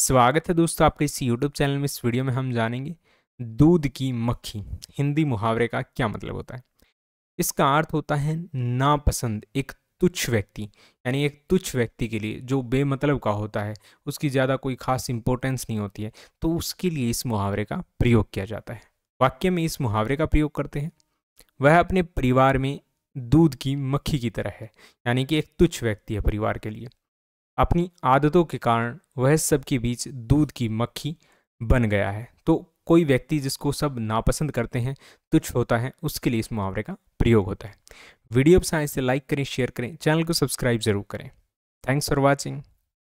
स्वागत है दोस्तों आपके इस YouTube चैनल में इस वीडियो में हम जानेंगे दूध की मक्खी हिंदी मुहावरे का क्या मतलब होता है इसका अर्थ होता है नापसंद एक तुच्छ व्यक्ति यानी एक तुच्छ व्यक्ति के लिए जो बेमतलब का होता है उसकी ज़्यादा कोई खास इंपॉर्टेंस नहीं होती है तो उसके लिए इस मुहावरे का प्रयोग किया जाता है वाक्य में इस मुहावरे का प्रयोग करते हैं वह अपने परिवार में दूध की मक्खी की तरह है यानी कि एक तुच्छ व्यक्ति है परिवार के लिए अपनी आदतों के कारण वह सबके बीच दूध की मक्खी बन गया है तो कोई व्यक्ति जिसको सब नापसंद करते हैं तुच्छ होता है उसके लिए इस मुहावरे का प्रयोग होता है वीडियो पसंद से लाइक करें शेयर करें चैनल को सब्सक्राइब जरूर करें थैंक्स फॉर वॉचिंग